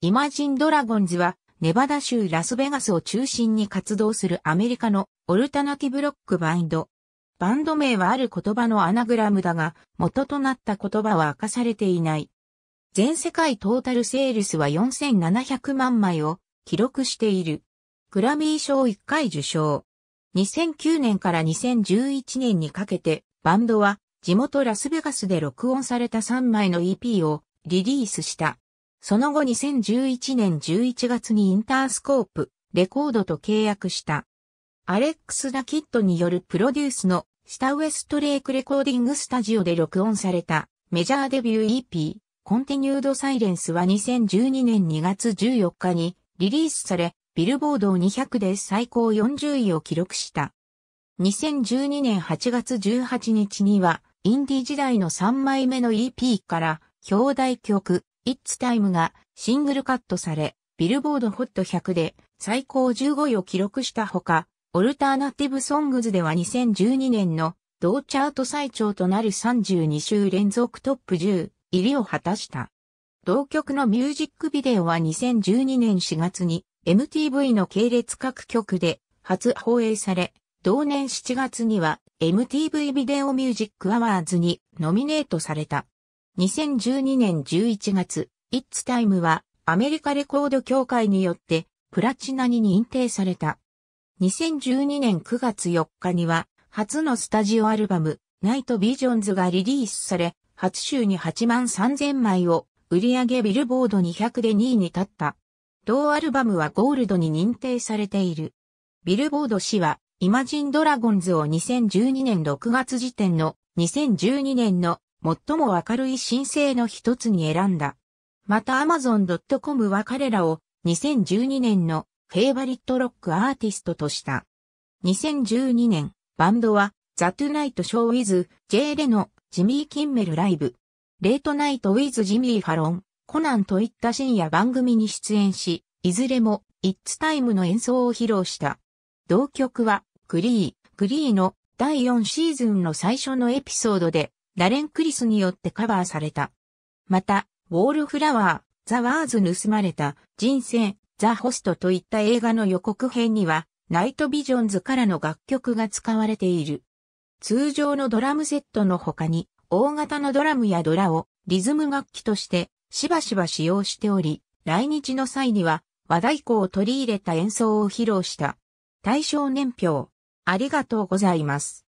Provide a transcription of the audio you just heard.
イマジンドラゴンズは、ネバダ州ラスベガスを中心に活動するアメリカのオルタナティブロックバンド。バンド名はある言葉のアナグラムだが、元となった言葉は明かされていない。全世界トータルセールスは4700万枚を記録している。グラミー賞1回受賞。2009年から2011年にかけて、バンドは地元ラスベガスで録音された3枚の EP をリリースした。その後2011年11月にインタースコープ、レコードと契約した。アレックス・ダ・キッドによるプロデュースの下ウエストレイクレコーディングスタジオで録音されたメジャーデビュー EP コンティニュード・サイレンスは2012年2月14日にリリースされビルボード200で最高40位を記録した。2012年8月18日にはインディ時代の3枚目の EP から表題曲 It's Time がシングルカットされ、ビルボードホット100で最高15位を記録したほか、オルターナティブソングズでは2012年の同チャート最長となる32週連続トップ10入りを果たした。同曲のミュージックビデオは2012年4月に MTV の系列各局で初放映され、同年7月には MTV ビデオミュージックアワーズにノミネートされた。2012年11月、It's Time はアメリカレコード協会によってプラチナに認定された。2012年9月4日には初のスタジオアルバムナイトビジョンズがリリースされ、初週に8万3000枚を売り上げビルボード200で2位に立った。同アルバムはゴールドに認定されている。ビルボード氏はイマジンドラゴンズを2012年6月時点の2012年の最も明るい新星の一つに選んだ。また Amazon.com は彼らを2012年のフェイバリットロックアーティストとした。2012年、バンドはザ・トゥナイト・ショー・ウィズ・ジェー・レノ、ジミー・キンメル・ライブ、レート・ナイト・ウィズ・ジミー・ファロン、コナンといった深夜番組に出演し、いずれも、イッツ・タイムの演奏を披露した。同曲は、グリー、グリーの第4シーズンの最初のエピソードで、ラレン・クリスによってカバーされた。また、ウォールフラワー、ザ・ワーズ盗まれた、人生、ザ・ホストといった映画の予告編には、ナイト・ビジョンズからの楽曲が使われている。通常のドラムセットの他に、大型のドラムやドラをリズム楽器としてしばしば使用しており、来日の際には和太鼓を取り入れた演奏を披露した。対象年表、ありがとうございます。